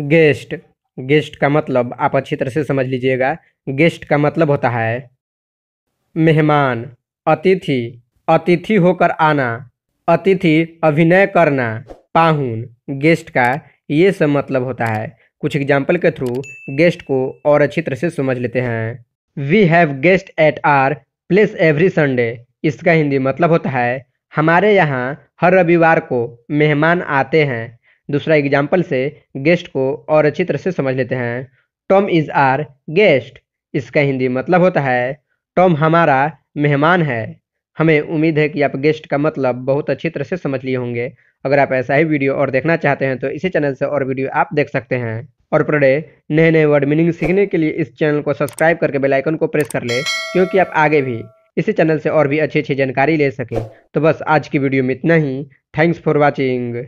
guest guest का मतलब आप अच्छी तरह से समझ लीजिएगा गेस्ट का मतलब होता है मेहमान अतिथि अतिथि होकर आना अतिथि अभिनय करना पाहुन गेस्ट का ये सब मतलब होता है कुछ एग्जाम्पल के थ्रू गेस्ट को और अच्छी तरह से समझ लेते हैं we have guest at our place every Sunday इसका हिंदी मतलब होता है हमारे यहाँ हर रविवार को मेहमान आते हैं दूसरा एग्जाम्पल से गेस्ट को और अच्छी तरह से समझ लेते हैं टॉम इज आर गेस्ट इसका हिंदी मतलब होता है टॉम हमारा मेहमान है हमें उम्मीद है कि आप गेस्ट का मतलब बहुत अच्छी तरह से समझ लिए होंगे अगर आप ऐसा ही वीडियो और देखना चाहते हैं तो इसी चैनल से और वीडियो आप देख सकते हैं और पढ़े नए नए वर्ड मीनिंग सीखने के लिए इस चैनल को सब्सक्राइब करके बेल आइकन को प्रेस कर ले क्योंकि आप आगे भी इसी चैनल से और भी अच्छी अच्छी जानकारी ले सकें तो बस आज की वीडियो में इतना ही थैंक्स फॉर वॉचिंग